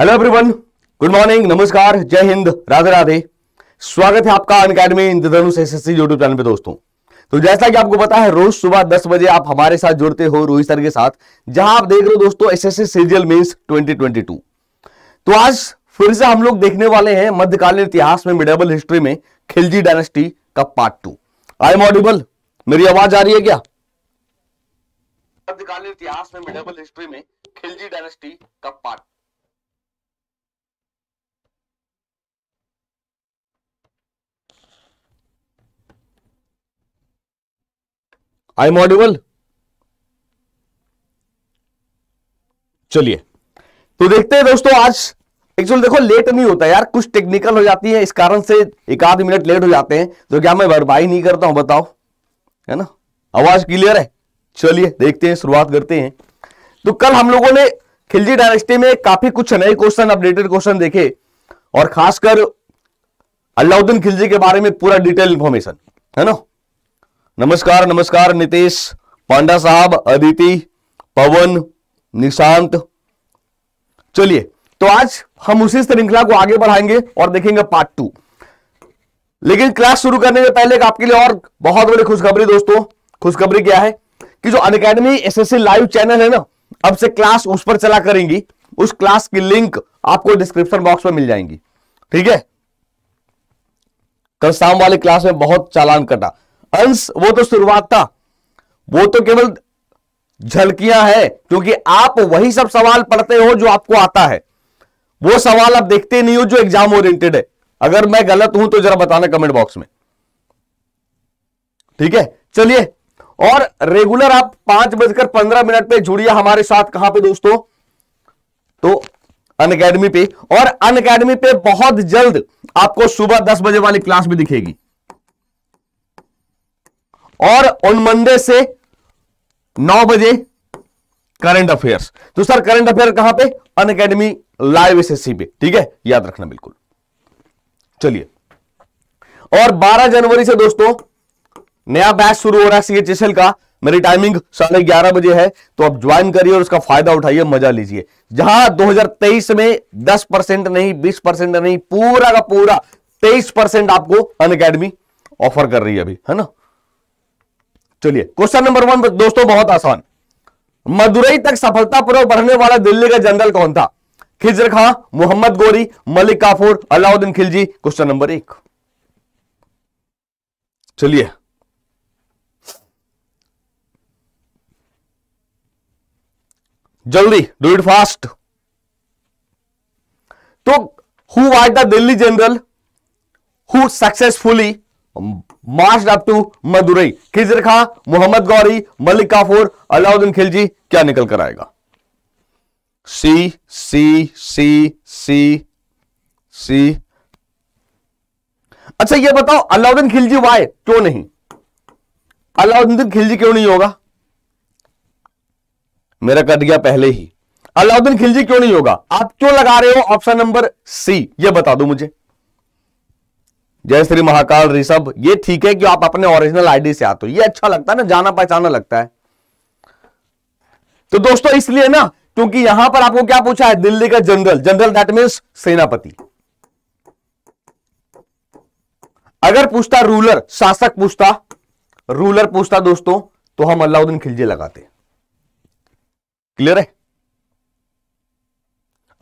Hello everyone good morning नमस्कार जय हिंद राधे राधे स्वागत है आपका on academy Indradhanush S S YouTube channel पे दोस्तों तो जैसा कि आपको पता है रोज सुबह 10 बजे आप हमारे साथ जुड़ते हो रोहित सर के साथ जहां आप देख रहे हो दोस्तों एस एस सीरियल मीन्स 2022 तो आज फिर से हम लोग देखने वाले हैं मध्यकालीन इतिहास में मिडेबल हिस्ट्री में खिलजी डायनेस्टी का part two I am audible मेरी आवाज आ रही है क्या मध्यकालीन इतिहास में मिडेबल हिस्ट्री में खिलजी डायनेस्टी का पार्ट आई मॉड्यूबल चलिए तो देखते हैं दोस्तों आज एक्चुअली देखो लेट नहीं होता यार कुछ टेक्निकल हो जाती है इस कारण से एक आध मिनट लेट हो जाते हैं तो क्या मैं भरपाई नहीं करता हूं बताओ है ना आवाज क्लियर है चलिए देखते हैं शुरुआत करते हैं तो कल हम लोगों ने खिलजी डायनेस्टी में काफी कुछ नए क्वेश्चन अपडेटेड क्वेश्चन देखे और खासकर अलाउद्दीन खिलजी के बारे में पूरा डिटेल इंफॉर्मेशन है ना नमस्कार नमस्कार नितेश पांडा साहब अदिति पवन निशांत चलिए तो आज हम उसी श्रृंखला को आगे बढ़ाएंगे और देखेंगे पार्ट टू लेकिन क्लास शुरू करने से पहले आपके लिए और बहुत बड़ी खुशखबरी दोस्तों खुशखबरी क्या है कि जो अनकेडमी एसएससी लाइव चैनल है ना अब से क्लास उस पर चला करेंगी उस क्लास की लिंक आपको डिस्क्रिप्शन बॉक्स में मिल जाएंगी ठीक है कल शाम वाली क्लास में बहुत चालान कटा अंश वो तो शुरुआत था वो तो केवल झलकियां है क्योंकि आप वही सब सवाल पढ़ते हो जो आपको आता है वो सवाल आप देखते नहीं हो जो एग्जाम ओरिएंटेड है अगर मैं गलत हूं तो जरा बताना कमेंट बॉक्स में ठीक है चलिए और रेगुलर आप पांच बजकर पंद्रह मिनट पे जुड़िए हमारे साथ कहां पे दोस्तों तो अन अकेडमी पे और अन अकेडमी पे बहुत जल्द आपको सुबह दस बजे वाली क्लास भी दिखेगी और ऑन मंडे से नौ बजे करंट अफेयर्स तो सर करंट अफेयर कहां पे अन अकेडमी लाइव एसएससी पे ठीक है याद रखना बिल्कुल चलिए और 12 जनवरी से दोस्तों नया बैच शुरू हो रहा है सीएचएसएल का मेरी टाइमिंग साढ़े ग्यारह बजे है तो आप ज्वाइन करिए और उसका फायदा उठाइए मजा लीजिए जहां 2023 में 10 परसेंट नहीं 20 परसेंट नहीं पूरा का पूरा 23 परसेंट आपको अन अकेडमी ऑफर कर रही है अभी है ना चलिए क्वेश्चन नंबर वन दोस्तों बहुत आसान मदुरई तक सफलतापूर्वक बढ़ने वाला दिल्ली का जनरल कौन था खिजर खां मोहम्मद गोरी मलिक काफूर अलाउद्दीन खिलजी क्वेश्चन नंबर एक चलिए जल्दी डू इट फास्ट तो who was the Delhi general who successfully march up to Madurai Khizr Khan Mohammad Ghori Malik Kafur Alauddin Khilji क्या निकल कर आएगा सी सी सी सी सी अच्छा ये बताओ अलाउद्दीन खिलजी वाई क्यों नहीं अलाउद्दीन खिलजी क्यों नहीं होगा मेरा कट गया पहले ही अलाउद्दीन खिलजी क्यों नहीं होगा आप क्यों लगा रहे हो ऑप्शन नंबर सी ये बता दो मुझे जय श्री महाकाल ऋषभ ये ठीक है कि आप अपने ओरिजिनल आईडी से आते हो ये अच्छा लगता है ना जाना पहचाना लगता है तो दोस्तों इसलिए ना क्योंकि यहां पर आपको क्या पूछा है दिल्ली का जनरल जनरल दैट मीन सेनापति अगर पूछता रूलर शासक पूछता रूलर पूछता दोस्तों तो हम अलाउद्दीन खिलजी लगाते क्लियर है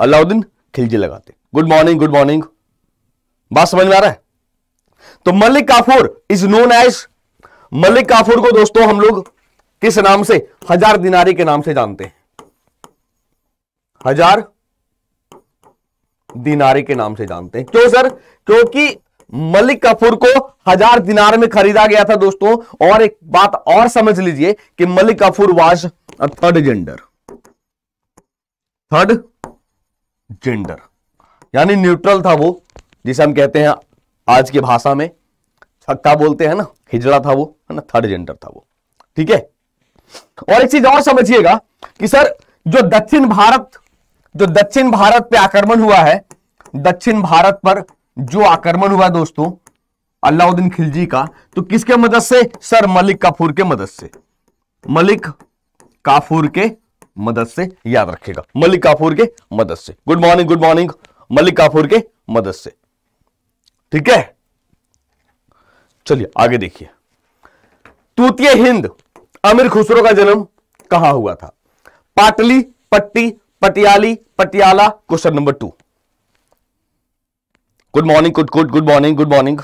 अलाउद्दीन खिलजी लगाते गुड मॉर्निंग गुड मॉर्निंग बात समझ में आ रहा है तो Malik Kafur is known as Malik Kafur को दोस्तों हम लोग किस नाम से हजार दिनारी के नाम से जानते हैं हजार दिनारी के नाम से जानते हैं क्यों सर क्योंकि मलिक कपूर को हजार दिनार में खरीदा गया था दोस्तों और एक बात और समझ लीजिए कि Malik Kapur was a third gender third gender यानी न्यूट्रल था वो जिसे हम कहते हैं आज की भाषा में छक्का बोलते हैं ना हिजड़ा था वो है ना थर्ड जेंडर था वो ठीक है और एक चीज और समझिएगा कि सर जो दक्षिण भारत जो दक्षिण भारत पे आक्रमण हुआ है दक्षिण भारत पर जो आक्रमण हुआ दोस्तों अलाउद्दीन खिलजी का तो किसके मदद से सर मलिक काफूर के मदद से मलिक काफूर के मदद से याद रखेगा मलिक काफूर के मदद से good morning good morning Malik Kafur के मदद से ठीक है चलिए आगे देखिए तूतीय हिंद अमीर खुसरो का जन्म कहां हुआ था पाटली पट्टी Patiali Patiala question number two good morning good good good morning good morning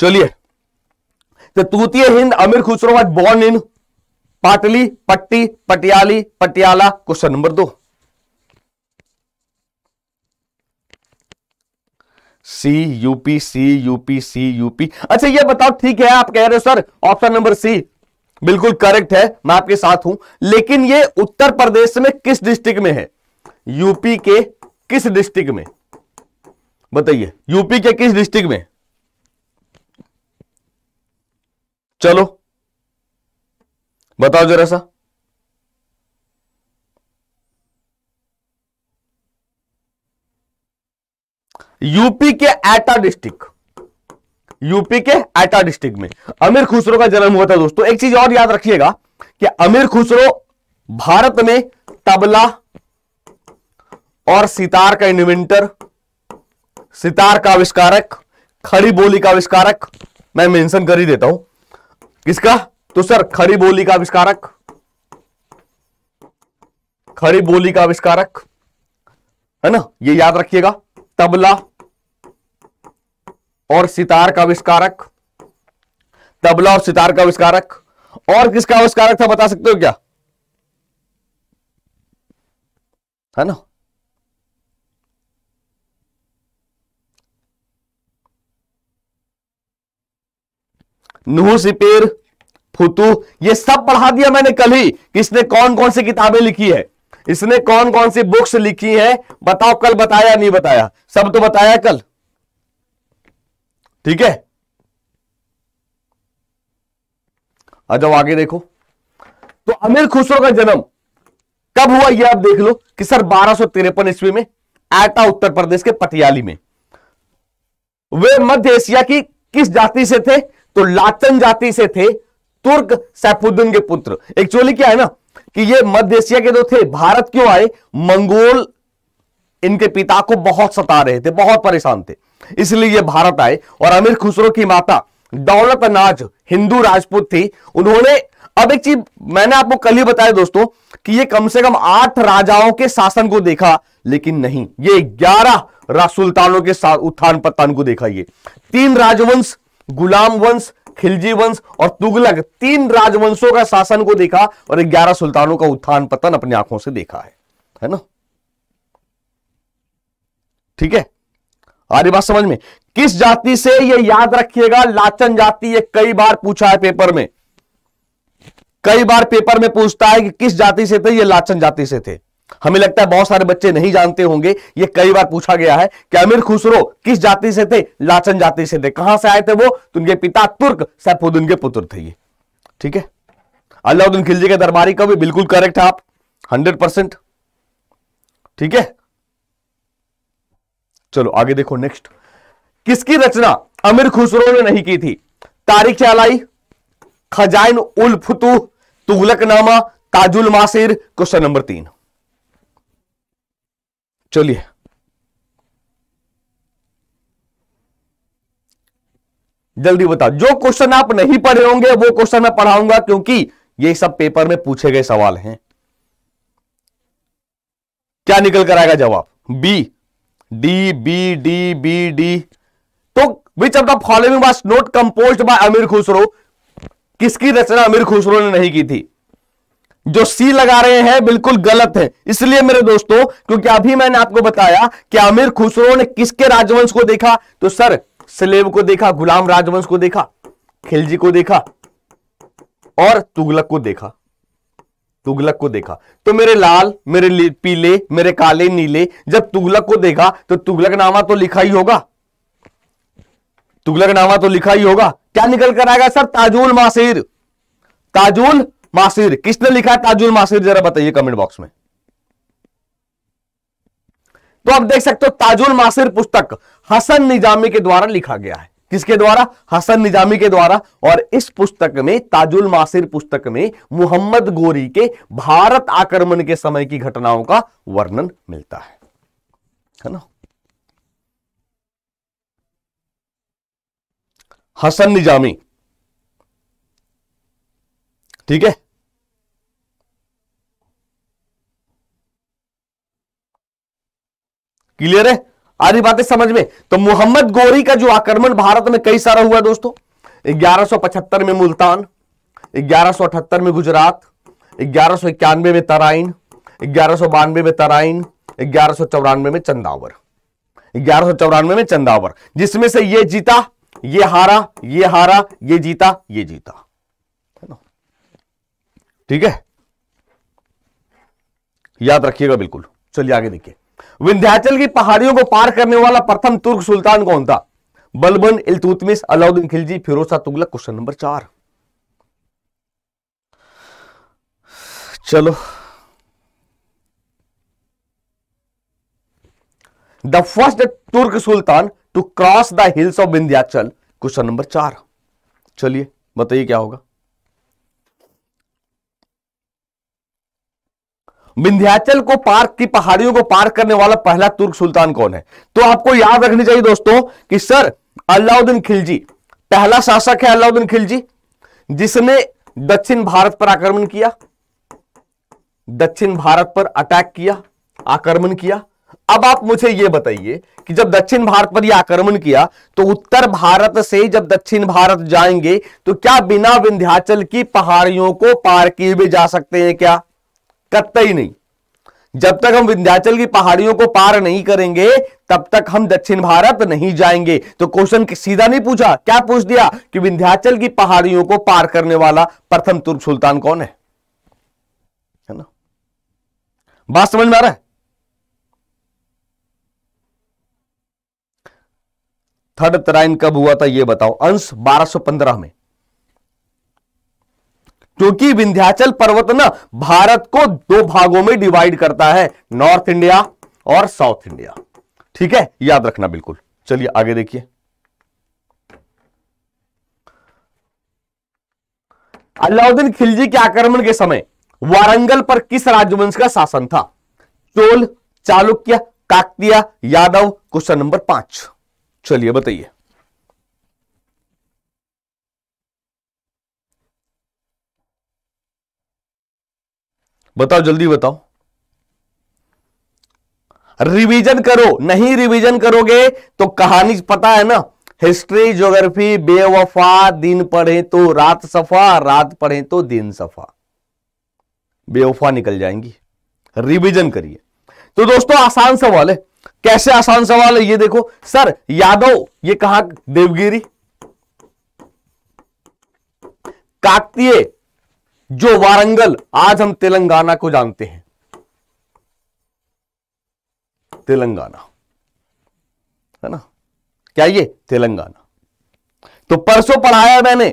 चलिए तो तूतीय हिंद अमीर खुसरो बॉर्न इन पाटली पट्टी पटियाली पटियाला क्वेश्चन नंबर दो C UP C UP C UP अच्छा ये बताओ ठीक है आप कह रहे हो सर ऑप्शन नंबर सी बिल्कुल करेक्ट है मैं आपके साथ हूं लेकिन ये उत्तर प्रदेश में किस डिस्ट्रिक्ट में है यूपी के किस डिस्ट्रिक्ट में बताइए यूपी के किस डिस्ट्रिक्ट में चलो बताओ जरा सा यूपी के एटा डिस्ट्रिक्ट यूपी के एटा डिस्ट्रिक्ट में अमीर खुसरो का जन्म हुआ था दोस्तों एक चीज और याद रखिएगा कि अमीर खुसरो भारत में तबला और सितार का इन्वेंटर सितार का आविष्कारक खड़ी बोली का आविष्कारक मैं मेंशन कर ही देता हूं किसका तो सर खड़ी बोली का आविष्कारक खड़ी बोली का आविष्कारक है ना ये याद रखिएगा तबला और सितार का आविष्कारक तबला और सितार का आविष्कारक और किसका आविष्कारक था बता सकते हो क्या है ना नुह सिपेर फुतू ये सब पढ़ा दिया मैंने कल ही किसने कौन कौन सी किताबें लिखी है इसने कौन कौन सी बुक्स लिखी है बताओ कल बताया नहीं बताया सब तो बताया कल ठीक है आ जाओ आगे देखो तो अमीर खुसरो का जन्म कब हुआ यह आप देख लो कि सर बारह सौ तिरपन ईस्वी में एटा उत्तर प्रदेश के पटियाली में वे मध्य एशिया की किस जाति से थे तो लाचन जाति से थे तुर्क सैफुद्दीन के पुत्र एक्चुअली क्या है ना कि ये मध्य एशिया के जो थे भारत क्यों आए मंगोल इनके पिता को बहुत सता रहे थे बहुत परेशान थे इसलिए ये भारत आए और अमीर खुसरो की माता दौलत अनाज हिंदू राजपूत थी उन्होंने अब एक चीज मैंने आपको कल ही बताया दोस्तों कि ये कम से कम आठ राजाओं के शासन को देखा लेकिन नहीं ये ग्यारह सुल्तानों के उत्थान पत्थान को देखा ये तीन राजवंश गुलाम वंश खिलजी वंश और तुगलक तीन राजवंशों का शासन को देखा और ग्यारह सुल्तानों का उत्थान पतन अपनी आंखों से देखा है है ना ठीक है आ रही बात समझ में किस जाति से ये याद रखिएगा लाचन जाति ये कई बार पूछा है पेपर में कई बार पेपर में पूछता है कि किस जाति से थे ये लाचन जाति से थे हमें लगता है बहुत सारे बच्चे नहीं जानते होंगे ये कई बार पूछा गया है कि अमीर खुसरो किस जाति से थे लाचन जाति से थे कहां से आए थे वो तो उनके पिता तुर्क सैफुद्दीन के पुत्र थे ये ठीक है अलाउद्दीन खिलजी के दरबारी का भी बिल्कुल करेक्ट है आप हंड्रेड परसेंट ठीक है चलो आगे देखो नेक्स्ट किसकी रचना अमीर खुसरो ने नहीं की थी तारीख चलाई खजाइन उल फुतु तुगलकनामा ताजुल मासिर क्वेश्चन नंबर तीन चलिए जल्दी बताओ जो क्वेश्चन आप नहीं पढ़े होंगे वो क्वेश्चन मैं पढ़ाऊंगा क्योंकि ये सब पेपर में पूछे गए सवाल हैं क्या निकल कर आएगा जवाब B D B D B D तो which of the following was not composed by Amir Khusro किसकी रचना अमीर खुसरो ने नहीं की थी जो सी लगा रहे हैं बिल्कुल गलत है इसलिए मेरे दोस्तों क्योंकि अभी मैंने आपको बताया कि आमिर खुसरो ने किसके राजवंश को देखा तो सर सलेब को देखा गुलाम राजवंश को देखा खिलजी को देखा और तुगलक को देखा तुगलक को देखा तो मेरे लाल मेरे पीले मेरे काले नीले जब तुगलक को देखा तो तुगलक नामा तो लिखा ही होगा तुगलक नामा तो लिखा ही होगा क्या निकल कर आएगा सर ताजुल मासिर ताजुल मासिर किसने लिखा ताजुल मासिर जरा बताइए कमेंट बॉक्स में तो आप देख सकते हो ताजुल मासिर पुस्तक हसन निजामी के द्वारा लिखा गया है किसके द्वारा हसन निजामी के द्वारा और इस पुस्तक में ताजुल मासिर पुस्तक में मोहम्मद गोरी के भारत आक्रमण के समय की घटनाओं का वर्णन मिलता है है ना हसन निजामी ठीक है क्लियर है आ रही बातें समझ में तो मोहम्मद गोरी का जो आक्रमण भारत में कई सारा हुआ दोस्तों ग्यारह में मुल्तान ग्यारह में गुजरात ग्यारह में तराइन ग्यारह में तराइन ग्यारह में चंदावर ग्यारह में चंदावर जिसमें से ये जीता ये हारा ये हारा ये जीता ये जीता है ना ठीक है याद रखिएगा बिल्कुल चलिए आगे देखिए विंध्याचल की पहाड़ियों को पार करने वाला प्रथम तुर्क सुल्तान कौन था बलबन इलतुतमिस अलाउद्दीन खिलजी फिरोसा तुगलक क्वेश्चन नंबर चार चलो the first Turk sultan to cross the hills of Vindhyachal question number चार चलिए बताइए क्या होगा विंध्याचल को पार्क की पहाड़ियों को पार करने वाला पहला तुर्क सुल्तान कौन है तो आपको याद रखनी चाहिए दोस्तों कि सर अलाउद्दीन खिलजी पहला शासक है अलाउद्दीन खिलजी जिसने दक्षिण भारत पर आक्रमण किया दक्षिण भारत पर अटैक किया आक्रमण किया अब आप मुझे यह बताइए कि जब दक्षिण भारत पर यह आक्रमण किया तो उत्तर भारत से जब दक्षिण भारत जाएंगे तो क्या बिना विंध्याचल की पहाड़ियों को पार किए भी जा सकते हैं क्या ही नहीं जब तक हम विंध्याचल की पहाड़ियों को पार नहीं करेंगे तब तक हम दक्षिण भारत नहीं जाएंगे तो क्वेश्चन सीधा नहीं पूछा क्या पूछ दिया कि विंध्याचल की पहाड़ियों को पार करने वाला प्रथम तुर्क सुल्तान कौन है है ना बात समझ में आ रहा है थर्ड तराइन कब हुआ था यह बताओ अंश 1215 में क्योंकि विंध्याचल पर्वत ना भारत को दो भागों में डिवाइड करता है नॉर्थ इंडिया और साउथ इंडिया ठीक है याद रखना बिल्कुल चलिए आगे देखिए अलाउद्दीन खिलजी के आक्रमण के समय वारंगल पर किस राजवंश का शासन था चोल चालुक्य काकतिया यादव क्वेश्चन नंबर पांच चलिए बताइए बताओ जल्दी बताओ रिवीजन करो नहीं रिवीजन करोगे तो कहानी पता है ना हिस्ट्री ज्योग्राफी बेवफा दिन पढ़े तो रात सफा रात पढ़े तो दिन सफा बेवफा निकल जाएंगी रिवीजन करिए तो दोस्तों आसान सवाल है कैसे आसान सवाल है ये देखो सर यादव ये कहा देवगिरी काकतीय जो वारंगल आज हम तेलंगाना को जानते हैं तेलंगाना है ना क्या ये तेलंगाना तो परसों पढ़ाया मैंने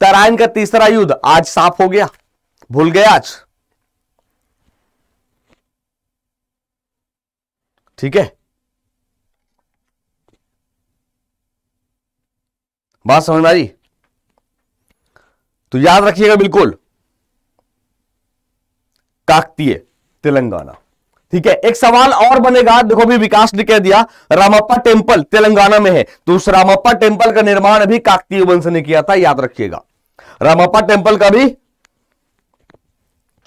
तराइन का तीसरा युद्ध आज साफ हो गया भूल गए आज ठीक है बात समझ में आई तो याद रखिएगा बिल्कुल काकतीय तेलंगाना ठीक है एक सवाल और बनेगा देखो अभी विकास ने कह दिया रामप्पा टेम्पल तेलंगाना में है तो उस रामप्पा टेम्पल का निर्माण अभी काकतीय वंश ने किया था याद रखिएगा रामप्पा टेम्पल का भी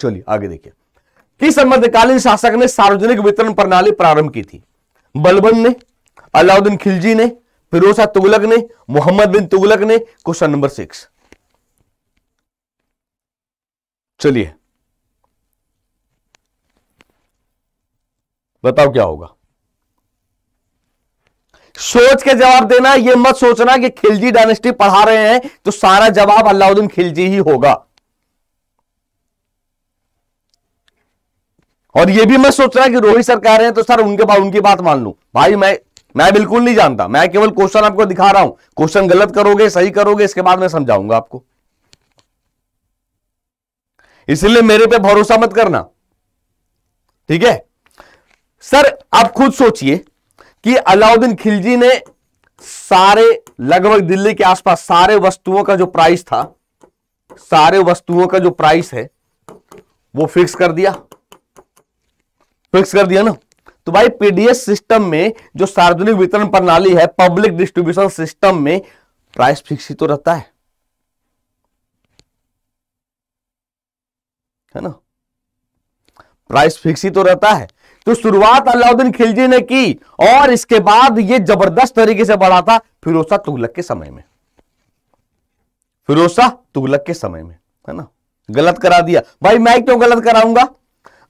चलिए आगे देखिए किस मध्यकालीन शासक ने सार्वजनिक वितरण प्रणाली प्रारंभ की थी बलबन ने अलाउद्दीन खिलजी ने फिरोजा तुगलक ने मोहम्मद बिन तुगलक ने क्वेश्चन नंबर सिक्स चलिए बताओ क्या होगा सोच के जवाब देना यह मत सोचना कि खिलजी डायनेस्टी पढ़ा रहे हैं तो सारा जवाब अलाउद्दीन खिलजी ही होगा और यह भी मत सोचना कि रोहित सर कह रहे हैं तो सर उनके बाद उनकी बात मान लू भाई मैं मैं बिल्कुल नहीं जानता मैं केवल क्वेश्चन आपको दिखा रहा हूं क्वेश्चन गलत करोगे सही करोगे इसके बाद मैं समझाऊंगा आपको इसलिए मेरे पे भरोसा मत करना ठीक है सर आप खुद सोचिए कि अलाउद्दीन खिलजी ने सारे लगभग दिल्ली के आसपास सारे वस्तुओं का जो प्राइस था सारे वस्तुओं का जो प्राइस है वो फिक्स कर दिया फिक्स कर दिया ना तो भाई पीडीएस सिस्टम में जो सार्वजनिक वितरण प्रणाली है पब्लिक डिस्ट्रीब्यूशन सिस्टम में प्राइस फिक्स ही तो रहता है है ना प्राइस फिक्स ही तो रहता है तो शुरुआत अलाउद्दीन खिलजी ने की और इसके बाद ये जबरदस्त तरीके से बढ़ा था फिरोसा तुगलक के समय में फिरोसा तुगलक के समय में है ना गलत करा दिया भाई मैं क्यों गलत कराऊंगा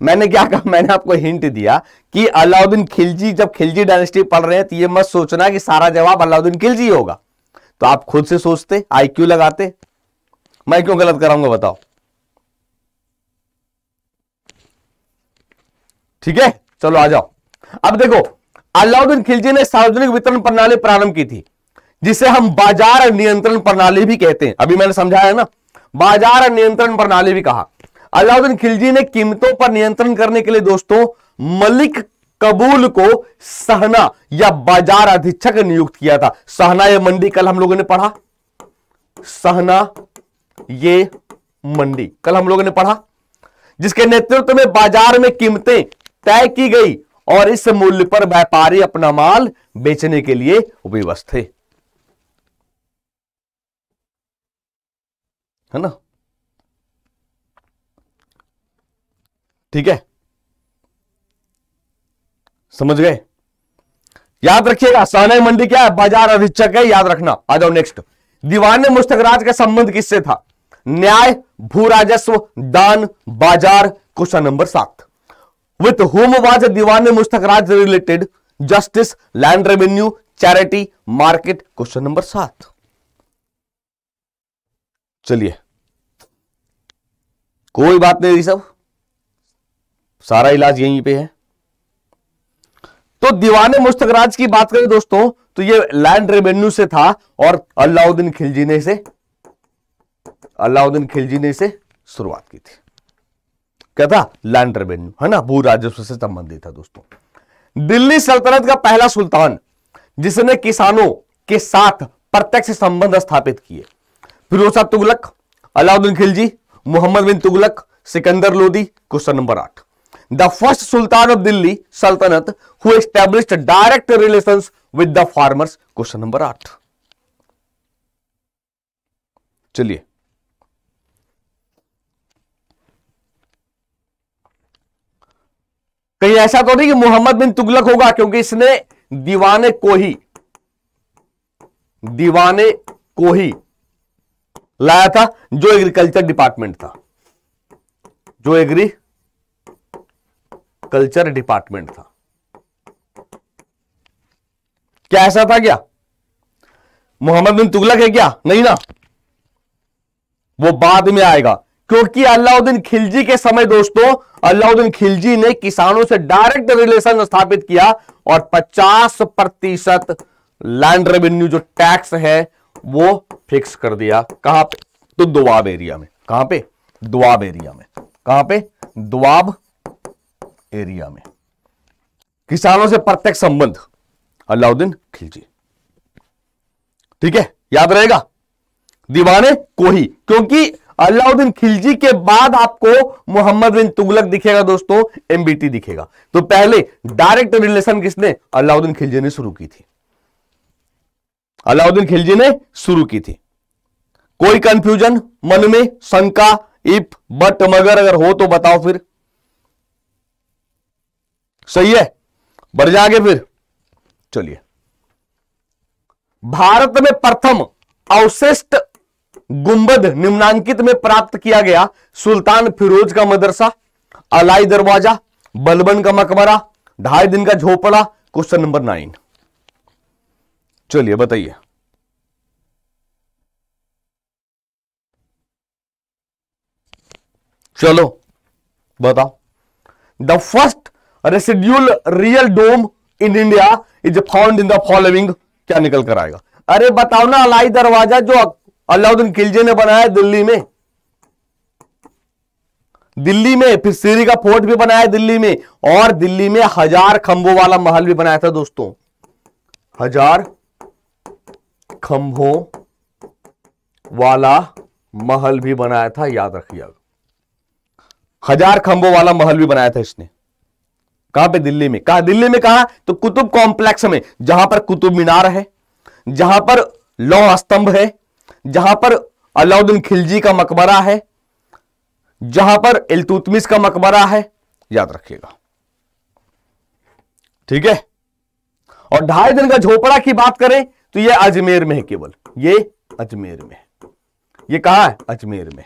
मैंने क्या कहा मैंने आपको हिंट दिया कि अलाउद्दीन खिलजी जब खिलजी डायनेस्टी पढ़ रहे हैं तो ये मत सोचना कि सारा जवाब अलाउद्दीन खिलजी होगा तो आप खुद से सोचते आईक्यू लगाते मैं क्यों गलत कराऊंगा बताओ ठीक है चलो आ जाओ अब देखो अलाउद्दीन खिलजी ने सार्वजनिक वितरण प्रणाली प्रारंभ की थी जिसे हम बाजार नियंत्रण प्रणाली भी कहते हैं अभी मैंने समझाया ना बाजार नियंत्रण प्रणाली भी कहा अलाउद्दीन खिलजी ने कीमतों पर नियंत्रण करने के लिए दोस्तों मलिक कबूल को सहना या बाजार अधीक्षक नियुक्त किया था सहना यह मंडी कल हम लोगों ने पढ़ा सहना ये मंडी कल हम लोगों ने पढ़ा जिसके नेतृत्व में बाजार में कीमतें तय की गई और इस मूल्य पर व्यापारी अपना माल बेचने के लिए विवश थे है ना ठीक है समझ गए याद रखिएगा सहन मंडी क्या है बाजार अधीक्षक है याद रखना आ जाओ नेक्स्ट दीवान मुस्तकराज का संबंध किससे था न्याय भू राजस्व दान बाजार क्वेश्चन नंबर सात with whom was the Diwan Mustakraj related? Justice, land revenue, charity, market. Question number सात चलिए कोई बात नहीं सब सारा इलाज यहीं पे है तो दीवान राज की बात करें दोस्तों तो ये लैंड रेवेन्यू से था और अलाउद्दीन खिलजी ने इसे अलाउद्दीन खिलजी ने इसे शुरुआत की थी क्या था लैंड रेवेन्यू है ना भू राजस्व से संबंधित है दोस्तों दिल्ली सल्तनत का पहला सुल्तान जिसने किसानों के साथ प्रत्यक्ष संबंध स्थापित किए फिरोज तुगलक अलाउद्दीन खिलजी मोहम्मद बिन तुगलक सिकंदर लोदी क्वेश्चन नंबर आठ the first sultan of Delhi sultanate who established direct relation with the farmers question number आठ चलिए कहीं ऐसा तो नहीं कि मोहम्मद बिन तुगलक होगा क्योंकि इसने दीवाने को ही दीवाने को ही लाया था जो एग्रीकल्चर डिपार्टमेंट था जो एग्री कल्चर डिपार्टमेंट था क्या ऐसा था क्या मोहम्मद बिन तुगलक है क्या नहीं ना वो बाद में आएगा क्योंकि अलाउद्दीन खिलजी के समय दोस्तों अलाउद्दीन खिलजी ने किसानों से डायरेक्ट रिलेशन स्थापित किया और 50 प्रतिशत लैंड रेवेन्यू जो टैक्स है वो फिक्स कर दिया कहां पे तो दुआब एरिया में कहां पे दुआब एरिया में कहां पे दुआब एरिया में किसानों से प्रत्यक्ष संबंध अलाउद्दीन खिलजी ठीक है याद रहेगा दीवाने कोही क्योंकि अलाउद्दीन खिलजी के बाद आपको मोहम्मद बिन तुगलक दिखेगा दोस्तों एमबीटी दिखेगा तो पहले डायरेक्ट रिलेशन किसने अलाउद्दीन खिलजी ने शुरू की थी अलाउद्दीन खिलजी ने शुरू की थी कोई कंफ्यूजन मन में शंका इफ बट मगर अगर हो तो बताओ फिर सही है बढ़ जागे फिर चलिए भारत में प्रथम अवशिष्ट गुंबद निम्नांकित में प्राप्त किया गया सुल्तान फिरोज का मदरसा अलाई दरवाजा बलबन का मकबरा ढाई दिन का झोपड़ा क्वेश्चन नंबर नाइन चलिए बताइए चलो बताओ the first residual real dome in India is found in the following क्या निकल कर आएगा अरे बताओ ना अलाई दरवाजा जो अलाउद्दीन खिलजी ने बनाया दिल्ली में दिल्ली में फिर सीरी का फोर्ट भी बनाया दिल्ली में और दिल्ली में हजार खंभों वाला महल भी बनाया था दोस्तों हजार खंभों वाला महल भी बनाया था याद रखिएगा हजार खंभों वाला महल भी बनाया था इसने कहां पे दिल्ली में कहा दिल्ली में कहा तो कुतुब कॉम्प्लेक्स में जहां पर कुतुब मीनार है जहां पर लौ स्तंभ है जहां पर अलाउद्दीन खिलजी का मकबरा है जहां पर इलतुतमिस का मकबरा है याद रखिएगा ठीक है और ढाई दिन का झोपड़ा की बात करें तो यह अजमेर में है केवल ये अजमेर में ये कहा है अजमेर में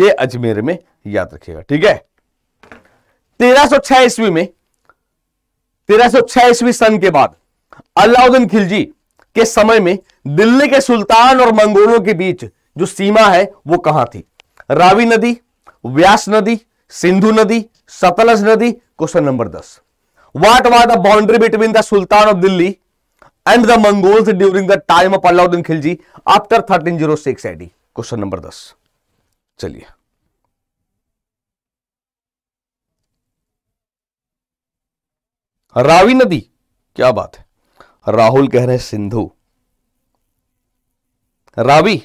ये अजमेर में याद रखिएगा ठीक है 1306 ईस्वी में 1306 ईस्वी सन के बाद अलाउद्दीन खिलजी के समय में दिल्ली के सुल्तान और मंगोलों के बीच जो सीमा है वो कहां थी रावी नदी व्यास नदी सिंधु नदी सतलज नदी क्वेश्चन नंबर दस what was the boundary between the sultan of Delhi and the Mongols during the time of Alauddin Khilji after thirteen zero six AD question number दस चलिए रावी नदी क्या बात है राहुल कह रहे हैं सिंधु रावी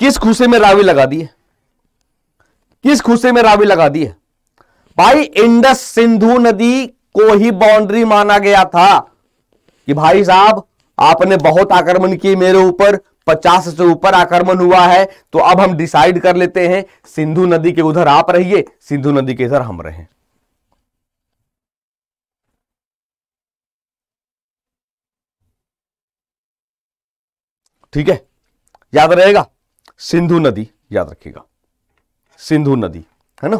किस खुशे में रावी लगा दी है किस खुशे में रावी लगा दी है भाई इंडस सिंधु नदी को ही बाउंड्री माना गया था कि भाई साहब आपने बहुत आक्रमण किए मेरे ऊपर पचास से ऊपर आक्रमण हुआ है तो अब हम डिसाइड कर लेते हैं सिंधु नदी के उधर आप रहिए सिंधु नदी के इधर हम रहें ठीक है याद रहेगा सिंधु नदी याद रखिएगा सिंधु नदी है ना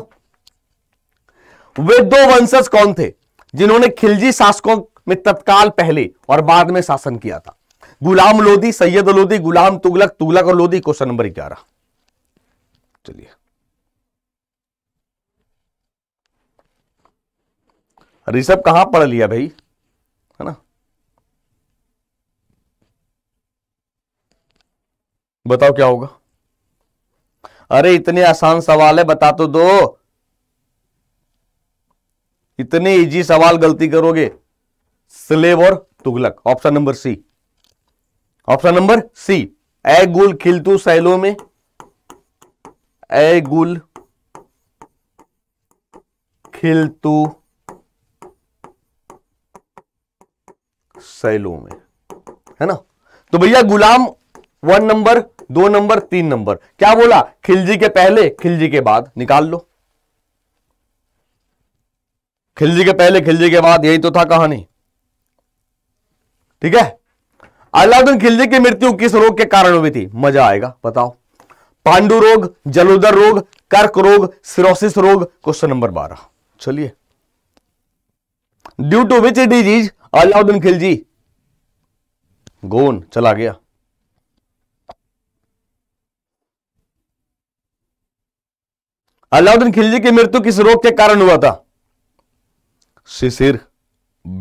वे दो वंशज कौन थे जिन्होंने खिलजी शासकों में तत्काल पहले और बाद में शासन किया था गुलाम लोधी सैयद लोधी गुलाम तुगलक तुगलक और लोधी क्वेश्चन नंबर ग्यारह चलिए ऋषभ कहां पढ़ लिया भाई है ना बताओ क्या होगा अरे इतने आसान सवाल है बता तो दो इतने इजी सवाल गलती करोगे स्लेब और Tughlaq option number C option number C ए गुल खिलतू सैलो में ए गुल खिलतू सैलो में है ना तो भैया गुलाम वन नंबर दो नंबर तीन नंबर क्या बोला खिलजी के पहले खिलजी के बाद निकाल लो खिलजी के पहले खिलजी के बाद यही तो था कहानी ठीक है अलाउद्दीन खिलजी की मृत्यु किस रोग के कारण हुई थी मजा आएगा बताओ पांडु रोग जलोदर रोग कर्क रोग सिरोसिस रोग क्वेश्चन नंबर बारह चलिए due to which disease Alauddin Khilji gone चला गया अलाउद्दीन खिलजी की मृत्यु किस रोग के कारण हुआ था शिशिर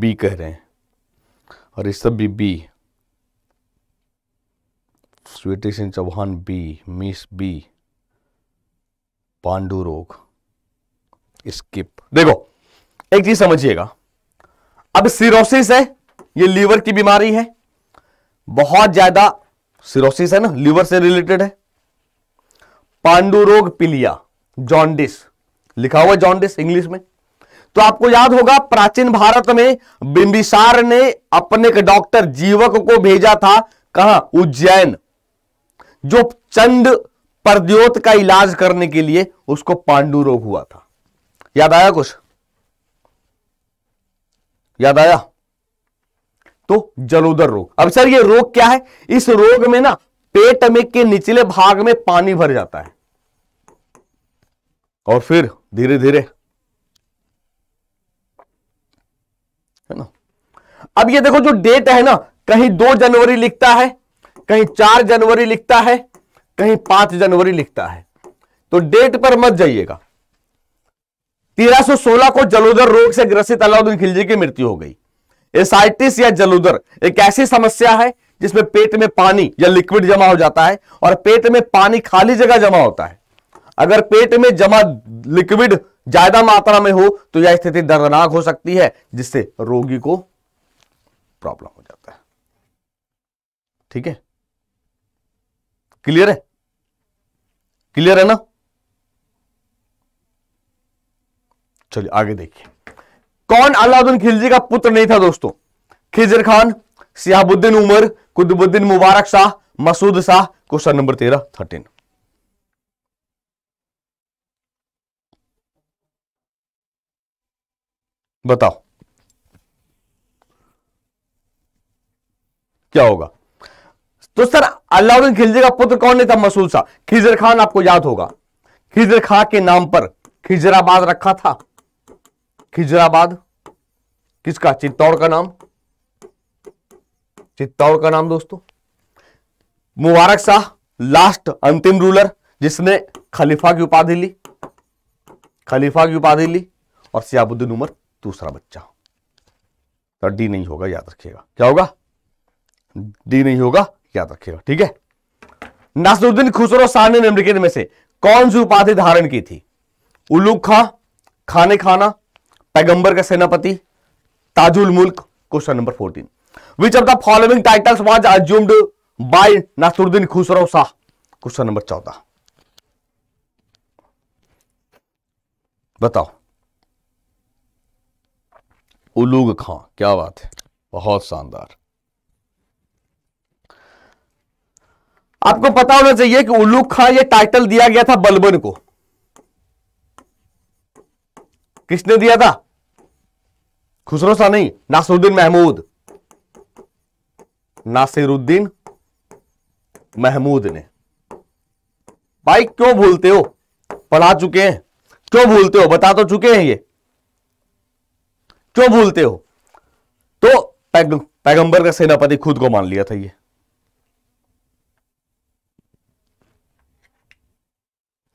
बी कह रहे हैं और इस सब भी B Sweety Singh Chauhan B miss B पांडु रोग स्किप देखो एक चीज समझिएगा अब सिरोसिस है ये लीवर की बीमारी है बहुत ज्यादा सिरोसिस है ना लीवर से रिलेटेड है पांडु रोग पिलिया जॉन्डिस लिखा हुआ जॉन्डिस इंग्लिश में तो आपको याद होगा प्राचीन भारत में बिंबिसार ने अपने के डॉक्टर जीवक को भेजा था कहा उज्जैन जो चंड परद्योत का इलाज करने के लिए उसको पांडु रोग हुआ था याद आया कुछ याद आया तो जलोदर रोग अब सर ये रोग क्या है इस रोग में ना पेट में के निचले भाग में पानी भर जाता है और फिर धीरे धीरे है ना अब ये देखो जो डेट है ना कहीं दो जनवरी लिखता है कहीं चार जनवरी लिखता है कहीं पांच जनवरी लिखता है तो डेट पर मत जाइएगा 1316 को जलोदर रोग से ग्रसित अलाउद्दीन खिलजी की मृत्यु हो गई एसाइटिस या जलोदर एक ऐसी समस्या है जिसमें पेट में पानी या लिक्विड जमा हो जाता है और पेट में पानी खाली जगह जमा होता है अगर पेट में जमा लिक्विड ज्यादा मात्रा में हो तो यह स्थिति दर्दनाक हो सकती है जिससे रोगी को प्रॉब्लम हो जाता है ठीक है क्लियर है क्लियर है ना चलिए आगे देखिए कौन अलाउद्दीन खिलजी का पुत्र नहीं था दोस्तों खिजर खान सियाबुद्दीन उमर कुतुबुद्दीन मुबारक शाह मसूद शाह क्वेश्चन नंबर तेरह थर्टीन बताओ क्या होगा तो सर अलाउद्दीन खिलजी का पुत्र कौन नहीं था मसूल सा खिजर खान आपको याद होगा खिजर खान के नाम पर खिजराबाद रखा था खिजराबाद किसका चित्तौड़ का नाम चित्तौड़ का नाम दोस्तों मुबारक शाह लास्ट अंतिम रूलर जिसने खलीफा की उपाधि ली खलीफा की उपाधि ली और सियाबुद्दीन उमर दूसरा बच्चा तो डी नहीं होगा याद रखिएगा क्या होगा डी नहीं होगा याद रखिएगा ठीक है नासरुद्दीन खुसरो शाह ने निम्नलिखित में से कौन सी उपाधि धारण की थी उलूक खां खाने खाना पैगंबर का सेनापति Tajul Mulk question number fourteen which of the following titles was assumed by Nasiruddin Khusro Shah question number चौदह बताओ उलूग खां क्या बात है बहुत शानदार आपको पता होना चाहिए कि उलूग खां ये टाइटल दिया गया था बलबन को किसने दिया था खुसरो सा नहीं नासिरुद्दीन महमूद नासिरुद्दीन महमूद ने भाई क्यों भूलते हो पढ़ा चुके हैं क्यों भूलते हो बता तो चुके हैं ये क्यों भूलते हो तो पैग, पैगंबर का सेनापति खुद को मान लिया था ये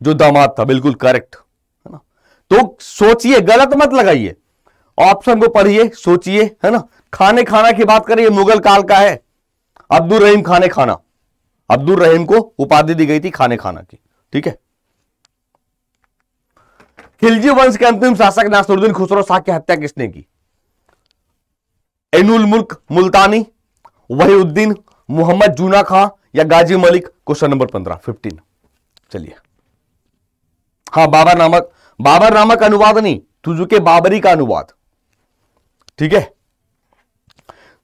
जो दामाद था बिल्कुल करेक्ट है ना तो सोचिए गलत मत लगाइए ऑप्शन को पढ़िए सोचिए है ना खाने खाना की बात करिए मुगल काल का है अब्दुल रहीम खाने खाना अब्दुल रहीम को उपाधि दी गई थी खाने खाना की ठीक है खिलजी वंश के अंतिम शासक नासरुद्दीन खुसरो शाह की हत्या किसने की एनुल मुल्क मुल्तानी वहीउद्दीन मोहम्मद जूना खां या गाजी मलिक क्वेश्चन नंबर पंद्रह फिफ्टीन चलिए हाँ बाबर नामक बाबर नामक अनुवाद नहीं तुझु के बाबरी का अनुवाद ठीक है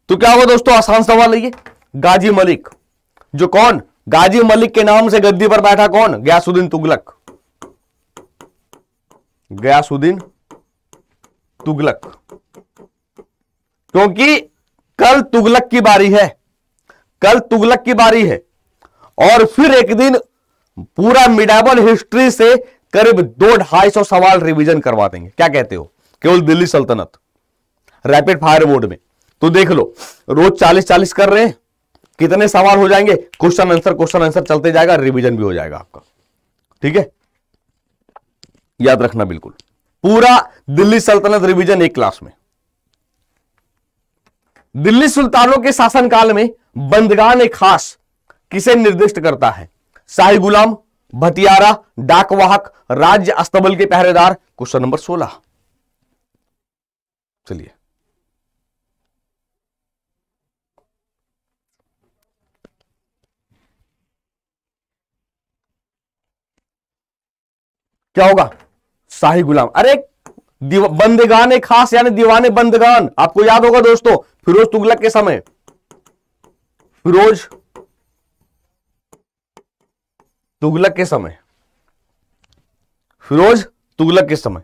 तो क्या हुआ दोस्तों आसान सवाल है ये गाजी मलिक जो कौन गाजी मलिक के नाम से गद्दी पर बैठा कौन गयासुद्दीन तुगलक गयासुद्दीन तुगलक क्योंकि कल तुगलक की बारी है कल तुगलक की बारी है और फिर एक दिन पूरा मिडाबल हिस्ट्री से करीब दो ढाई सौ सवाल रिवीजन करवा देंगे क्या कहते हो केवल दिल्ली सल्तनत रैपिड फायर बोर्ड में तो देख लो रोज चालीस चालीस कर रहे हैं कितने सवाल हो जाएंगे क्वेश्चन आंसर क्वेश्चन आंसर चलते जाएगा रिवीजन भी हो जाएगा आपका ठीक है याद रखना बिल्कुल पूरा दिल्ली सल्तनत रिवीजन एक क्लास में दिल्ली सुल्तानों के शासनकाल में बंदगा ने खास किसे निर्दिष्ट करता है शाही गुलाम भतियारा डाकवाहक राज्य अस्तबल के पहरेदार क्वेश्चन नंबर सोलह चलिए क्या होगा शाही गुलाम अरे बंदगान खास यानी दीवाने बंदगान आपको याद होगा दोस्तों फिरोज तुगलक के समय फिरोज तुगलक के समय फिरोज तुगलक के समय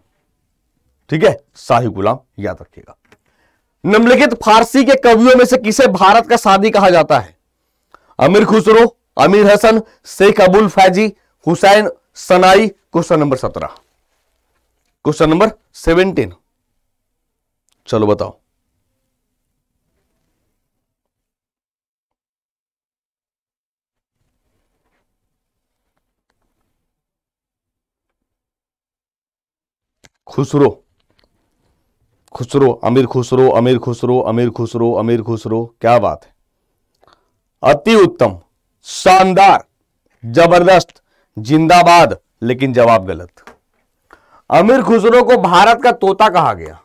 ठीक है शाही गुलाम याद रखिएगा निम्नलिखित फारसी के कवियों में से किसे भारत का शादी कहा जाता है अमीर खुसरो अमीर हसन शेख अबुल फैजी हुसैन सनाई क्वेश्चन नंबर सत्रह क्वेश्चन नंबर सेवेंटीन चलो बताओ खुसरो खुसरो अमीर खुसरो अमीर खुसरो अमीर खुसरो अमीर खुसरो क्या बात है अति उत्तम शानदार जबरदस्त जिंदाबाद लेकिन जवाब गलत अमीर खुसरो को भारत का तोता कहा गया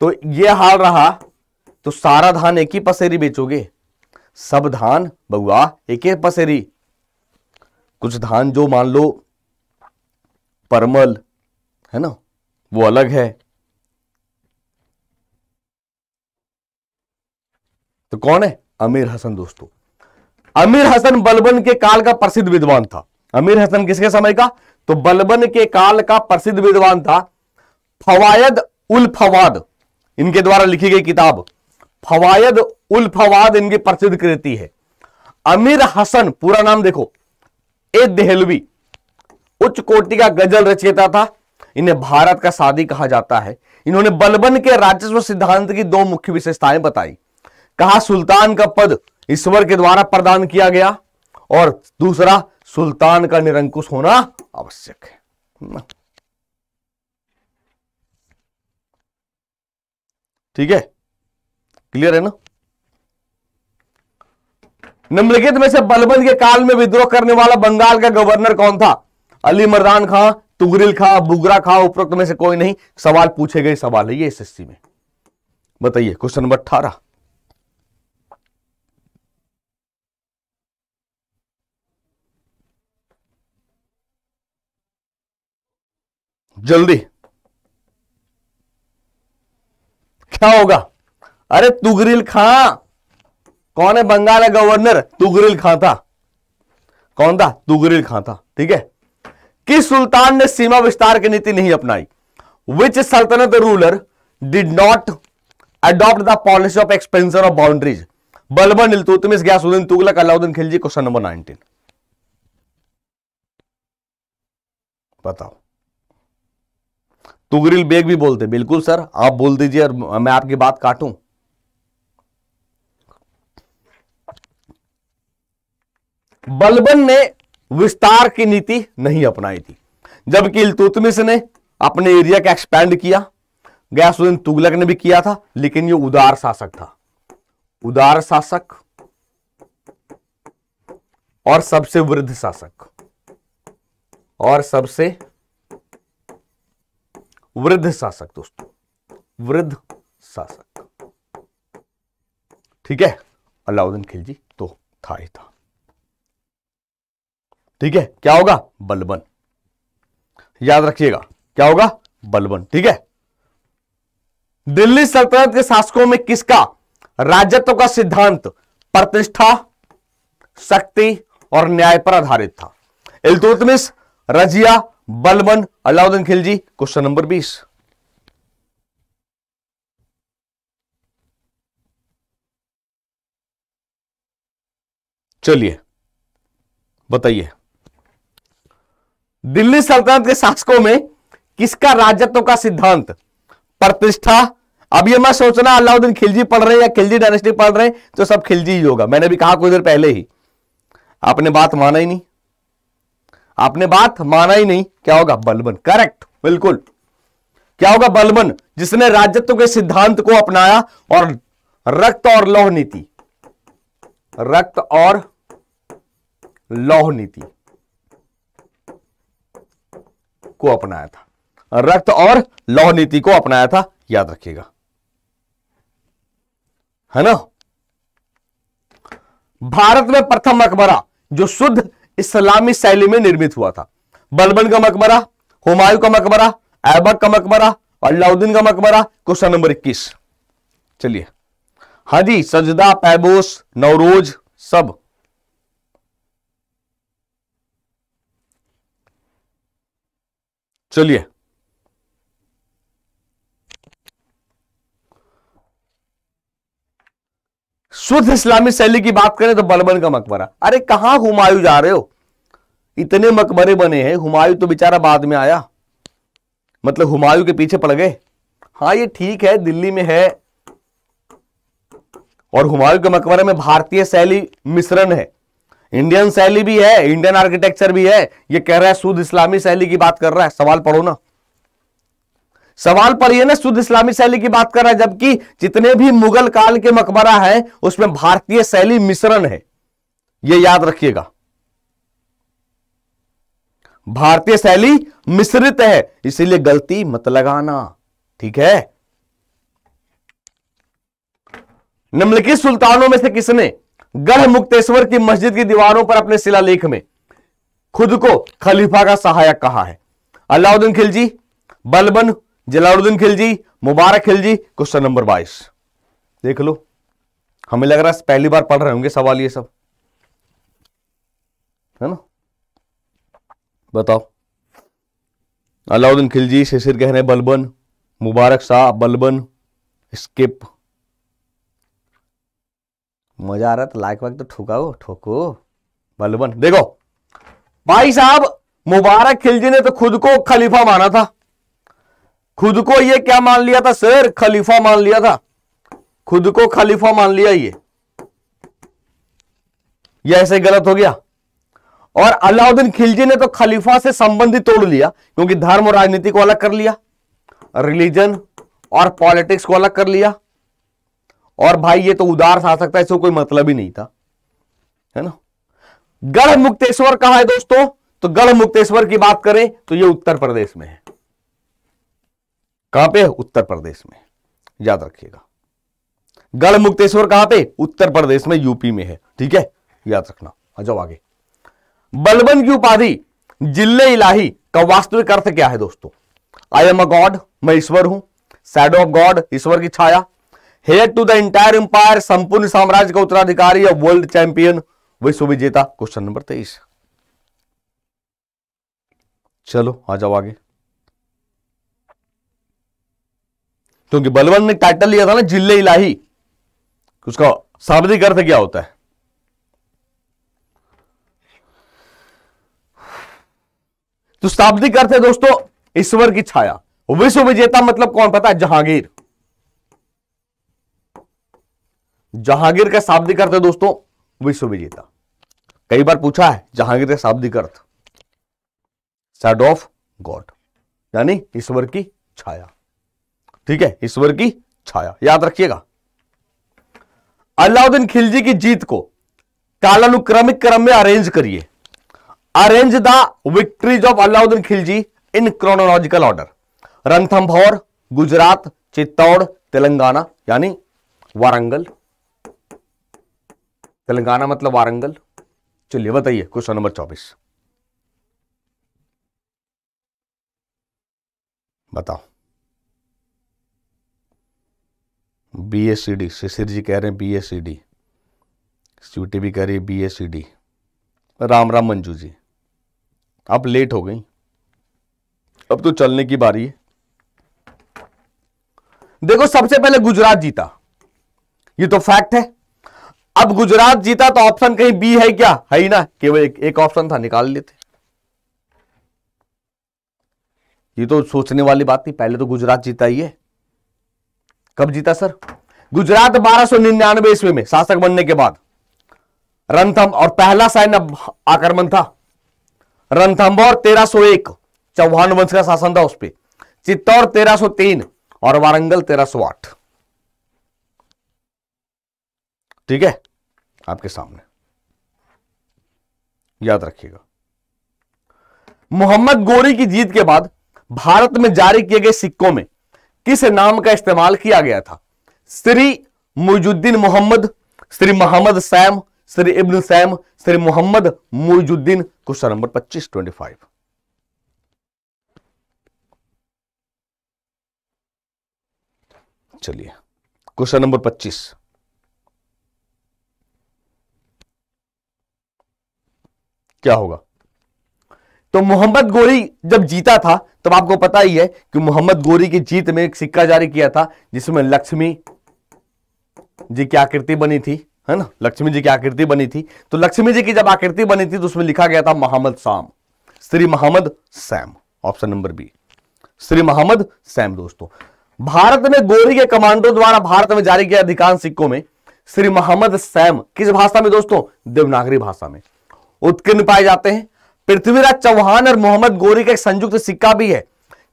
तो ये हाल रहा तो सारा धान एक ही पसेरी बेचोगे सब धान बउआ एक ही पसेरी कुछ धान जो मान लो परमल है ना वो अलग है तो कौन है अमीर हसन दोस्तों अमीर हसन बलबन के काल का प्रसिद्ध विद्वान था अमीर हसन किसके समय का तो बलबन के काल का प्रसिद्ध विद्वान था फवायद उल फवाद इनके द्वारा लिखी गई किताब फवायद उल फवाद इनकी प्रसिद्ध कृति है अमीर हसन पूरा नाम देखो ए देहलवी उच्च कोटि का गजल रचयिता था इन्हें भारत का सादी कहा जाता है इन्होंने बलबन के राजस्व सिद्धांत की दो मुख्य विशेषताएं बताई कहा सुल्तान का पद ईश्वर के द्वारा प्रदान किया गया और दूसरा सुल्तान का निरंकुश होना आवश्यक है ठीक है क्लियर है ना निम्नलिखित में से बलबन के काल में विद्रोह करने वाला बंगाल का गवर्नर कौन था अली मरदान खां तुगरिल खां बुगरा खां उपरोक्त में से कोई नहीं सवाल पूछे गए सवाल है ये एसएससी में बताइए क्वेश्चन नंबर अठारह जल्दी क्या होगा अरे तुगरिल खां कौन है बंगाल का गवर्नर तुगरिल खां था कौन था तुगरिल खां था ठीक है किस सुल्तान ने सीमा विस्तार की नीति नहीं अपनाई विच सल्तनत ruler did not adopt the policy of expansion of boundaries Balban Iltutmish Ghiyasuddin Tughlaq Alauddin Khilji question number nineteen बताओ तुगरिल बेग भी बोलते बिल्कुल सर आप बोल दीजिए और मैं आपकी बात काटूं बलबन ने विस्तार की नीति नहीं अपनाई थी जबकि इलतुतमिश ने अपने एरिया का एक्सपैंड किया गयासुद्दीन तुगलक ने भी किया था लेकिन ये उदार शासक था उदार शासक और सबसे वृद्ध शासक और सबसे वृद्ध शासक दोस्तों वृद्ध शासक ठीक है अलाउद्दीन खिलजी तो था ही था ठीक है क्या होगा बलबन याद रखिएगा क्या होगा बलबन ठीक है दिल्ली सल्तनत के शासकों में किसका राजत्व का सिद्धांत प्रतिष्ठा शक्ति और न्याय पर आधारित था इलतुतमिश रजिया बलबन अलाउद्दीन खिलजी क्वेश्चन नंबर बीस चलिए बताइए दिल्ली सल्तनत के शासकों में किसका राजत्व का सिद्धांत प्रतिष्ठा अब ये मैं सोचना अलाउद्दीन खिलजी पढ़ रहे हैं या खिलजी डायनेस्टी पढ़ रहे हैं तो सब खिलजी ही होगा मैंने भी कहा कुछ देर पहले ही आपने बात माना ही नहीं आपने बात माना ही नहीं क्या होगा बलबन करेक्ट बिल्कुल क्या होगा बलबन जिसने राजत्व के सिद्धांत को अपनाया और रक्त और लौह नीति रक्त और लौह नीति को अपनाया था रक्त और लौह नीति को अपनाया था याद रखिएगा है ना भारत में प्रथम मकबरा जो शुद्ध इस्लामी शैली में निर्मित हुआ था बलबन का मकबरा हुमायूं का मकबरा ऐबक का मकबरा अलाउद्दीन का मकबरा क्वेश्चन नंबर इक्कीस चलिए हाँ जी सजदा पैबोस नवरोज सब चलिए शुद्ध इस्लामी शैली की बात करें तो बलबन का मकबरा अरे कहां हुमायूं जा रहे हो इतने मकबरे बने हैं हुमायूं तो बेचारा बाद में आया मतलब हुमायूं के पीछे पड़ गए हाँ ये ठीक है दिल्ली में है और हुमायूं के मकबरे में भारतीय शैली मिश्रण है इंडियन शैली भी है इंडियन आर्किटेक्चर भी है ये कह रहा है शुद्ध इस्लामी शैली की बात कर रहा है सवाल पढ़ो ना सवाल पढ़िए ना शुद्ध इस्लामी शैली की बात कर रहा है जबकि जितने भी मुगल काल के मकबरा है उसमें भारतीय शैली मिश्रण है यह याद रखिएगा भारतीय शैली मिश्रित है इसीलिए गलती मत लगाना ठीक है निम्नलिखित सुल्तानों में से किसने गढ़ मुक्तेश्वर की मस्जिद की दीवारों पर अपने शिलालेख में खुद को खलीफा का सहायक कहा है अलाउद्दीन खिलजी बलबन जलाउद्दीन खिलजी मुबारक खिलजी क्वेश्चन नंबर बाईस देख लो हमें लग रहा है पहली बार पढ़ रहे होंगे सवाल ये सब है ना बताओ अलाउद्दीन खिलजी शिशिर कहने बलबन मुबारक शाह बलबन स्किप मजा आ रहा था तो लाइक वाइक तो ठोकाओ ठोको बलबन देखो भाई साहब मुबारक खिलजी ने तो खुद को खलीफा माना था खुद को ये क्या मान लिया था सर खलीफा मान लिया था खुद को खलीफा मान लिया ये ये ऐसे गलत हो गया और अलाउद्दीन खिलजी ने तो खलीफा से संबंधित तोड़ लिया क्योंकि धर्म और राजनीति को अलग कर लिया रिलीजन और पॉलिटिक्स को अलग कर लिया और भाई ये तो उदार आ सकता है इसको कोई मतलब ही नहीं था है ना गढ़ मुक्तेश्वर कहा है दोस्तों तो गढ़ मुक्तेश्वर की बात करें तो ये उत्तर प्रदेश में है कहां पे उत्तर प्रदेश में याद रखिएगा गढ़ मुक्तेश्वर कहां पे उत्तर प्रदेश में यूपी में है ठीक है याद रखना आ जाओ आगे बलबन की उपाधि जिले इलाही का वास्तविक अर्थ क्या है दोस्तों आई एम अ गॉड मैं ईश्वर हूं सैडो ऑफ गॉड ईश्वर की छाया heir to the entire empire संपूर्ण साम्राज्य का उत्तराधिकारी या वर्ल्ड चैंपियन विश्व विजेता क्वेश्चन नंबर तेईस चलो आ जाओ आगे क्योंकि बलवन ने टाइटल लिया था ना जिले इलाही उसका शाब्दिक अर्थ क्या होता है तो शाब्दिक अर्थ है दोस्तों ईश्वर की छाया विश्व विजेता मतलब कौन पता है जहांगीर जहांगीर का शाब्दिक अर्थ है दोस्तों विश्व विजेता कई बार पूछा है जहांगीर का शाब्दिक अर्थ सैड ऑफ गॉड यानी ईश्वर की छाया ठीक है ईश्वर की छाया याद रखिएगा अलाउद्दीन खिलजी की जीत को कालानुक्रमिक क्रम में अरेंज करिए arrange the victories of Alauddin Khilji in chronological order Ranthambore Gujarat Chittor Telangana यानी वारंगल तेलंगाना मतलब वारंगल चलिए बताइए क्वेश्चन नंबर चौबीस बताओ B S C D Shishir ji कह रहे हैं B S C D Sweety भी कह रही है B S C D Ram Ram Manju ji आप लेट हो गई अब तो चलने की बारी है देखो सबसे पहले गुजरात जीता ये तो फैक्ट है अब गुजरात जीता तो ऑप्शन कहीं बी है क्या है ही ना केवल एक, एक ऑप्शन था निकाल लेते ये तो सोचने वाली बात नहीं पहले तो गुजरात जीता ही है कब जीता सर गुजरात बारह सौ निन्यानवे ईस्वी में शासक बनने के बाद रंथम और पहला साइन आक्रमण था तेरह सो एक चौहान वंश का शासन था उस पर सो तीन और वारंगल आठ ठीक है आपके सामने याद रखिएगा मोहम्मद गोरी की जीत के बाद भारत में जारी किए गए सिक्कों में किस नाम का इस्तेमाल किया गया था श्री मुजुद्दीन मोहम्मद श्री मोहम्मद सैम श्री इब्न सैम श्री मोहम्मद मुजुद्दीन क्वेश्चन नंबर पच्चीस ट्वेंटी फाइव चलिए क्वेश्चन नंबर पच्चीस क्या होगा तो मोहम्मद गोरी जब जीता था तब तो आपको पता ही है कि मोहम्मद गोरी की जीत में एक सिक्का जारी किया था जिसमें लक्ष्मी जी की आकृति बनी थी है ना लक्ष्मी जी की आकृति बनी थी तो लक्ष्मी जी की जब आकृति बनी थी तो उसमें लिखा गया था Mohammad Sham Shri Mohammad Sam option number B Shri Mohammad Sam दोस्तों भारत में गोरी के कमांडो द्वारा भारत में जारी किया अधिकांश सिक्कों में श्री मोहम्मद सैम किस भाषा में दोस्तों देवनागरी भाषा में उत्कीर्ण पाए जाते हैं पृथ्वीराज चौहान और मोहम्मद गोरी का एक संयुक्त सिक्का भी है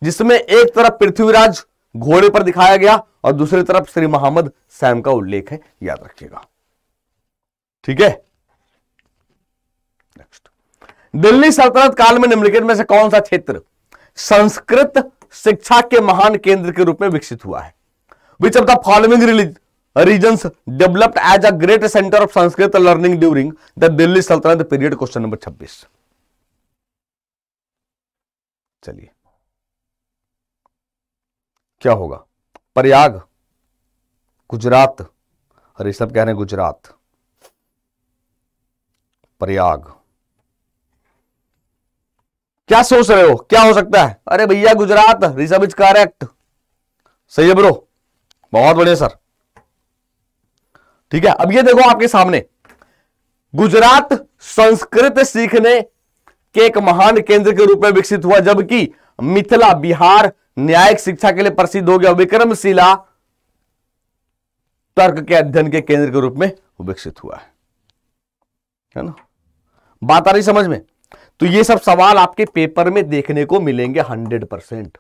जिसमें एक तरफ पृथ्वीराज घोड़े पर दिखाया गया और दूसरी तरफ श्री मोहम्मद सैम का उल्लेख है याद रखिएगा ठीक है नेक्स्ट दिल्ली सल्तनत काल में निम्नलिखित में से कौन सा क्षेत्र संस्कृत शिक्षा के महान केंद्र के रूप में विकसित हुआ है which of the following regions developed as a great center of Sanskrit learning during the Delhi Sultanate period question number 26 चलिए क्या होगा प्रयाग गुजरात ऋषभ कह रहे हैं गुजरात प्रयाग क्या सोच रहे हो क्या हो सकता है अरे भैया गुजरात ऋषभ इज करेक्ट सही है ब्रो बहुत बढ़िया सर ठीक है अब ये देखो आपके सामने गुजरात संस्कृत सीखने के एक महान केंद्र के रूप में विकसित हुआ जबकि मिथिला बिहार न्यायिक शिक्षा के लिए प्रसिद्ध हो गया विक्रमशिला तर्क के अध्ययन के केंद्र के रूप में विकसित हुआ है है ना बात आ रही समझ में तो ये सब सवाल आपके पेपर में देखने को मिलेंगे हंड्रेड परसेंट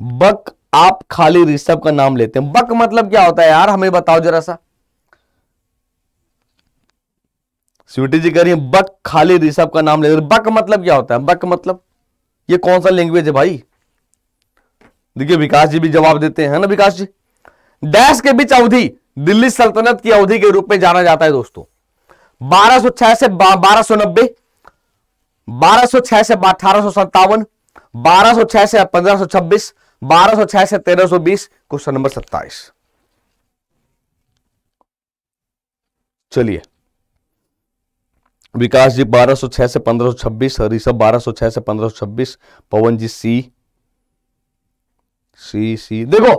बक आप खाली ऋषभ का नाम लेते हैं बक मतलब क्या होता है यार हमें बताओ जरा सा स्वीटी जी कह रही है बक खाली ऋषभ का नाम लेते बक मतलब क्या होता है बक मतलब ये कौन सा लैंग्वेज है भाई देखिए विकास जी भी जवाब देते हैं ना विकास जी डैश के बीच अवधि दिल्ली सल्तनत की अवधि के रूप में जाना जाता है दोस्तों बारह सौ छह से बारह सौ नब्बे बारह सौ छह से अठारह सौ सत्तावन बारह सौ छह से पंद्रह सौ छब्बीस बारह सौ छह से तेरह सौ बीस क्वेश्चन नंबर सत्ताईस चलिए विकास जी 1206 से 1526 ऋषभ 1206 से 1526 पवन जी सी सी सी देखो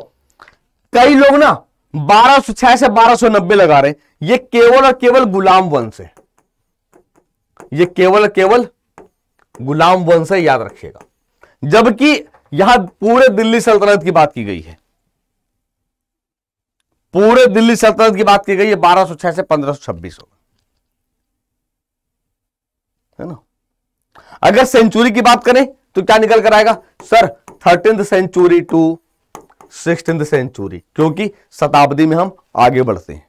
कई लोग ना 1206 से 1290 लगा रहे हैं ये केवल और केवल गुलाम वंश है ये केवल और केवल गुलाम वंश है याद रखिएगा जबकि यहां पूरे दिल्ली सल्तनत की बात की गई है पूरे दिल्ली सल्तनत की बात की गई है बारह सौ छह से पंद्रह सौ छब्बीस होगा है ना अगर सेंचुरी की बात करें तो क्या निकल कर आएगा sir thirteenth century to sixteenth century क्योंकि शताब्दी में हम आगे बढ़ते हैं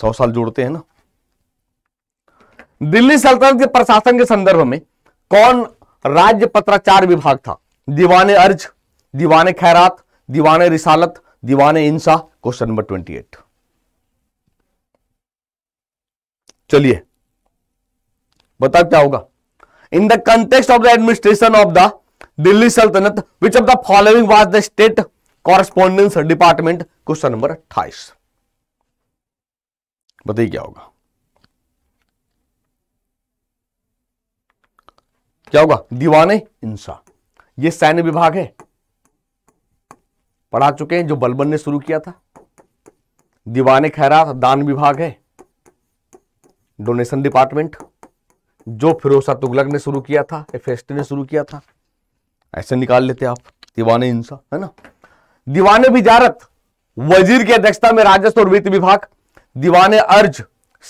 सौ साल जोड़ते हैं ना दिल्ली सल्तनत के प्रशासन के संदर्भ में कौन राज्य पत्राचार विभाग था दीवान अर्ज दीवान Khairat Diwan Risalat Diwan Insha question number twenty eight चलिए बताओ क्या होगा in the context of the administration of the Delhi सल्तनत which of the following was the state correspondence department question number अट्ठाईस बताइए क्या होगा क्या होगा दीवाने इंसा ये सैन्य विभाग है पढ़ा चुके हैं जो बलबन ने शुरू किया था दीवाने खैरात दान विभाग है डोनेशन डिपार्टमेंट जो फिरोसा तुगलक ने शुरू किया था एफ ने शुरू किया था ऐसे निकाल लेते आप दीवाने इंसा है ना दीवाने विजारत वजीर की अध्यक्षता में राजस्व और वित्त विभाग दीवाने अर्ज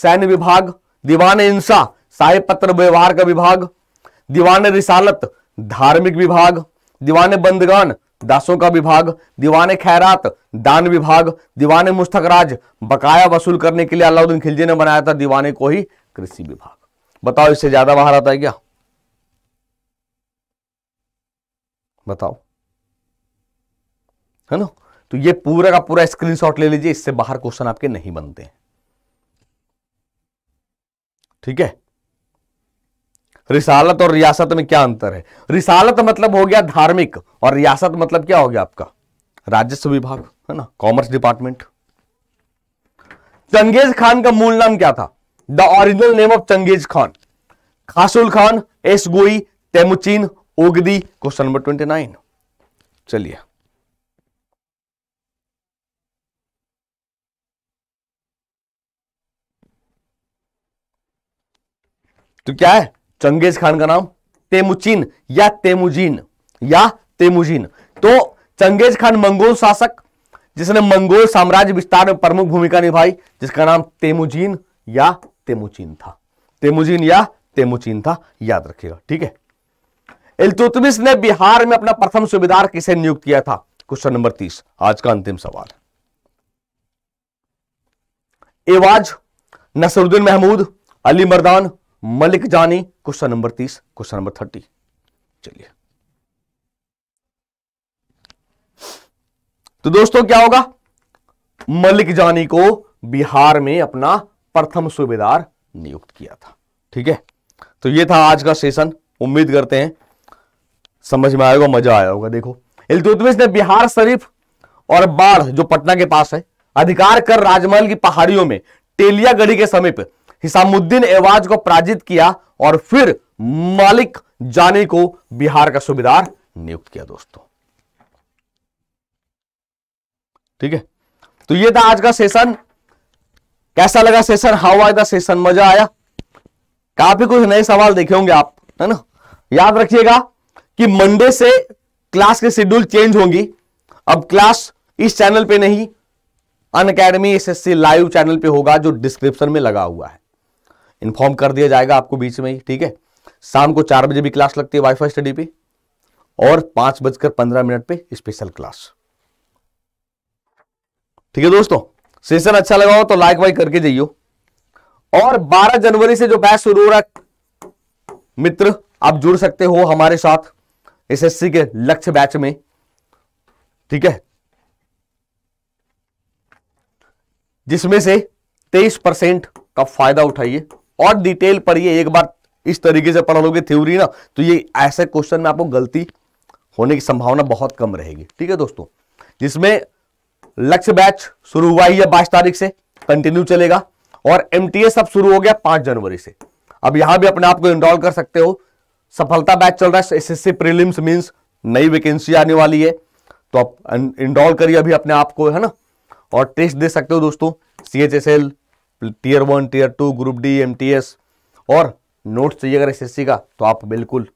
सैन्य विभाग दीवाने इंसा साहिब पत्र व्यवहार का विभाग दीवाने रिसालत धार्मिक विभाग दीवाने बंदगान दासों का विभाग दीवाने खैरात दान विभाग दीवाने मुस्तकराज बकाया वसूल करने के लिए अलाउद्दीन खिलजी ने बनाया था दीवाने को ही कृषि विभाग बताओ इससे ज्यादा बाहर आता है क्या बताओ है ना तो ये पूरा का पूरा स्क्रीनशॉट ले लीजिए इससे बाहर क्वेश्चन आपके नहीं बनते ठीक है रिसालत और रियासत में क्या अंतर है रिसालत मतलब हो गया धार्मिक और रियासत मतलब क्या हो गया आपका राजस्व विभाग है ना कॉमर्स डिपार्टमेंट चंगेज खान का मूल नाम क्या था the original name of Changez Khan Khasul Khan Yesugei Temujin Ogedei question number twenty nine चलिए तो क्या है चंगेज खान का नाम तेमुचीन या तेमुजीन या तेमुजीन तो चंगेज खान मंगोल शासक जिसने मंगोल साम्राज्य विस्तार में प्रमुख भूमिका निभाई जिसका नाम तेमुजीन या तेमुचीन था तेमुजीन या तेमुचीन था याद रखिएगा ठीक है इलतुतमिस ने बिहार में अपना प्रथम सूबेदार किसे नियुक्त किया था क्वेश्चन नंबर तीस आज का अंतिम सवाल एवाज नसरुद्दीन महमूद अली मरदान मलिक जानी क्वेश्चन नंबर तीस क्वेश्चन नंबर थर्टी चलिए तो दोस्तों क्या होगा मलिक जानी को बिहार में अपना प्रथम सूबेदार नियुक्त किया था ठीक है तो ये था आज का सेशन उम्मीद करते हैं समझ में आएगा मजा आया होगा देखो इलतुतमिश ने बिहार शरीफ और बाढ़ जो पटना के पास है अधिकार कर राजमहल की पहाड़ियों में टेलियागढ़ी के समीप हिसामुद्दीन एवाज को पराजित किया और फिर मालिक जानी को बिहार का सूबेदार नियुक्त किया दोस्तों ठीक है तो ये था आज का सेशन कैसा लगा सेशन हाउ आज द सेशन मजा आया काफी कुछ नए सवाल देखे होंगे आप है ना याद रखिएगा कि मंडे से क्लास के शेड्यूल चेंज होंगी अब क्लास इस चैनल पे नहीं Unacademy's live channel पे होगा जो डिस्क्रिप्शन में लगा हुआ है इन्फॉर्म कर दिया जाएगा आपको बीच में ही ठीक है शाम को चार बजे भी क्लास लगती है वाईफाई स्टडी पे और पांच बजकर पंद्रह मिनट पे स्पेशल क्लास ठीक है दोस्तों सेशन अच्छा लगा हो तो लाइक वाइक करके जाइयो और 12 जनवरी से जो बैच शुरू हो रहा है मित्र आप जुड़ सकते हो हमारे साथ एसएससी के लक्ष्य बैच में ठीक है जिसमें से 23 परसेंट का फायदा उठाइए और डिटेल पढ़िए एक बार इस तरीके से पढ़ लोगे थ्योरी ना तो ये ऐसे क्वेश्चन में आपको गलती होने की संभावना बहुत कम रहेगी ठीक है दोस्तों जिसमें लक्ष्य बैच शुरू हुआ ही है बाईस तारीख से कंटिन्यू चलेगा और एम अब शुरू हो गया पांच जनवरी से अब यहां भी अपने आप को इनरोल कर सकते हो सफलता बैच चल रहा है एस एस प्रीलिम्स मीन्स नई वैकेंसी आने वाली है तो आप इनरोल करिए अभी अपने आप को है ना और टेस्ट दे सकते हो दोस्तों C H S L tier one tier two group D M और नोट्स चाहिए अगर एस का तो आप बिल्कुल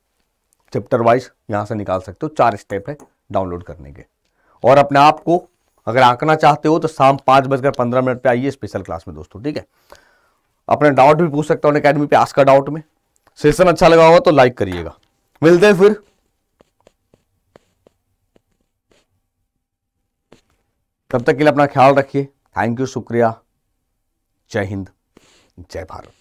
चैप्टर वाइज यहाँ से निकाल सकते हो चार स्टेप है डाउनलोड करने के और अपने आप को अगर आंकना चाहते हो तो शाम पाँच बजकर पंद्रह मिनट पर आइए स्पेशल क्लास में दोस्तों ठीक है अपने डाउट भी पूछ सकते हो अकेडमी पे आज का डाउट में सेशन अच्छा लगा होगा तो लाइक करिएगा मिलते हैं फिर तब तक के लिए अपना ख्याल रखिए थैंक यू शुक्रिया जय हिंद जय भारत